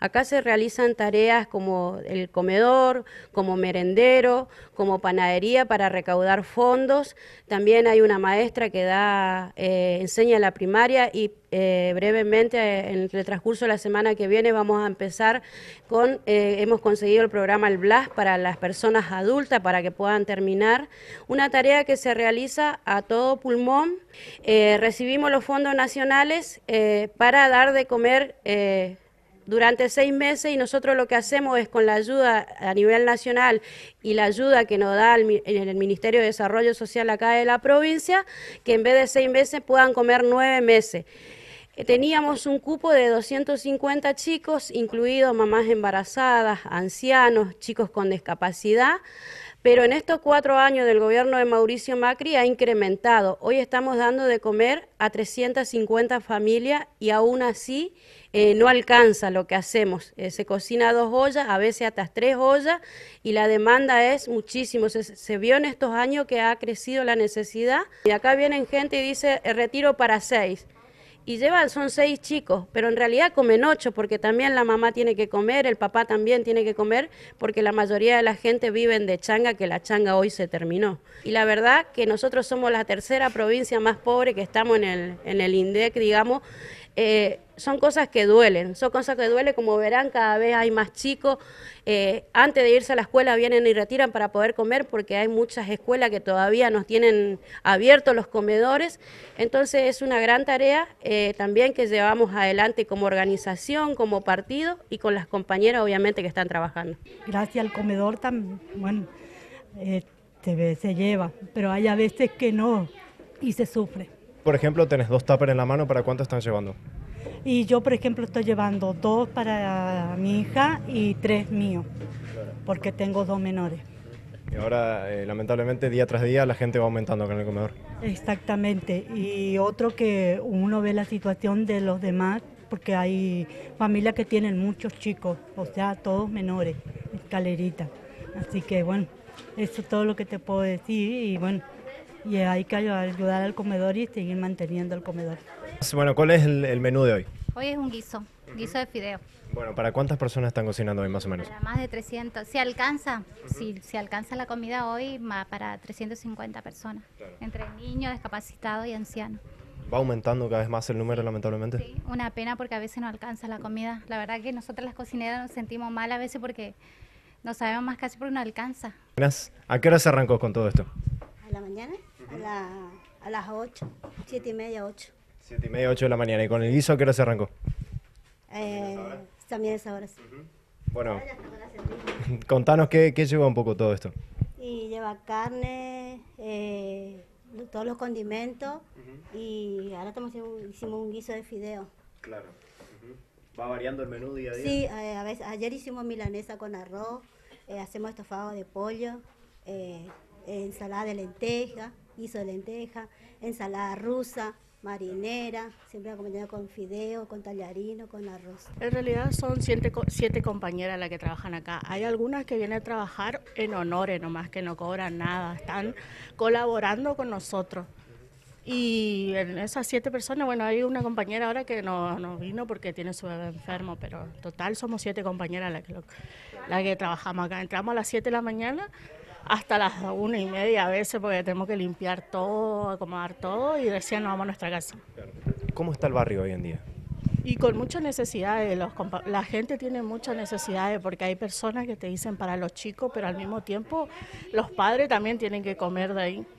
Acá se realizan tareas como el comedor, como merendero, como panadería para recaudar fondos. También hay una maestra que da, eh, enseña la primaria y eh, brevemente eh, en el transcurso de la semana que viene vamos a empezar con, hemos conseguido el programa El Blas para las personas adultas para que puedan terminar, una tarea que se realiza a todo pulmón. recibimos los fondos nacionales para dar de comer durante seis meses y nosotros lo que hacemos es con la ayuda a nivel nacional y la ayuda que nos da el, Ministerio de Desarrollo Social acá de la provincia, que en vez de seis meses puedan comer nueve meses. Eh, teníamos un cupo de 250 chicos, incluidos mamás embarazadas, ancianos, chicos con discapacidad pero en estos cuatro años del gobierno de Mauricio Macri ha incrementado. Hoy estamos dando de comer a 350 familias y aún así eh, no alcanza lo que hacemos. Eh, se cocina dos ollas, a veces hasta tres ollas, y la demanda es muchísimo. Se, se vio en estos años que ha crecido la necesidad. Y acá vienen gente y dice, eh, retiro para seis y llevan, son seis chicos, pero en realidad comen ocho porque también la mamá tiene que comer, el papá también tiene que comer, porque la mayoría de la gente vive de changa, que la changa hoy se terminó. Y la verdad que nosotros somos la tercera provincia más pobre que estamos en el, en el INDEC, digamos, eh, son cosas que duelen, son cosas que duelen, como verán cada vez hay más chicos, eh, antes de irse a la escuela vienen y retiran para poder comer porque hay muchas escuelas que todavía nos tienen abiertos los comedores, entonces es una gran tarea eh, también que llevamos adelante como organización, como partido y con las compañeras obviamente que están trabajando. Gracias al comedor también, bueno, se lleva, pero hay a veces que no y se sufre por ejemplo, tenés dos tapas en la mano, ¿para cuánto están llevando? Y yo, por ejemplo, estoy llevando dos para mi hija y tres míos, porque tengo dos menores. Y ahora, eh, lamentablemente, día tras día la gente va aumentando con el comedor. Exactamente. Y otro que uno ve la situación de los demás, porque hay familias que tienen muchos chicos, o sea, todos menores, escalerita. Así que, bueno, eso es todo lo que te puedo decir. Y bueno, y hay que ayudar al comedor y seguir manteniendo el comedor. Bueno, ¿cuál es el, menú de hoy? Hoy es un guiso, guiso de fideo. Bueno, ¿para cuántas personas están cocinando hoy más o menos? Para más de 300. Si alcanza, si, si, alcanza la comida hoy, más para 350 personas, entre niños, discapacitados y ancianos. ¿Va aumentando cada vez más el número, lamentablemente? Sí, una pena porque a veces no alcanza la comida. La verdad que nosotras las cocineras nos sentimos mal a veces porque no sabemos más casi porque no alcanza. ¿A qué hora se arrancó con todo esto? a las 8, 7 y media, 8. 7 y media, 8 de la mañana. ¿Y con el guiso a qué hora se arrancó? Eh, también es ahora, sí. Bueno, contanos qué, lleva un poco todo esto. Y lleva carne, eh, todos los condimentos y ahora estamos, hicimos un guiso de fideo. Claro. ¿Va variando el menú día a día? Sí, eh, a veces, ayer hicimos milanesa con arroz, hacemos estofado de pollo, ensalada de lenteja. Hizo lenteja, ensalada rusa, marinera, siempre acompañada con fideo, con tallarino, con arroz. En realidad son siete, siete compañeras las que trabajan acá. Hay algunas que vienen a trabajar en honores nomás, que no cobran nada, están colaborando con nosotros. Y en esas siete personas, bueno, hay una compañera ahora que no, no vino porque tiene su bebé enfermo, pero en total somos siete compañeras las que, que trabajamos acá. Entramos a las siete de la mañana hasta las una y media a veces porque tenemos que limpiar todo, acomodar todo y recién nos vamos a nuestra casa. ¿Cómo está el barrio hoy en día? Y con muchas necesidades, los, la gente tiene muchas necesidades porque hay personas que te dicen para los chicos, pero al mismo tiempo los padres también tienen que comer de ahí.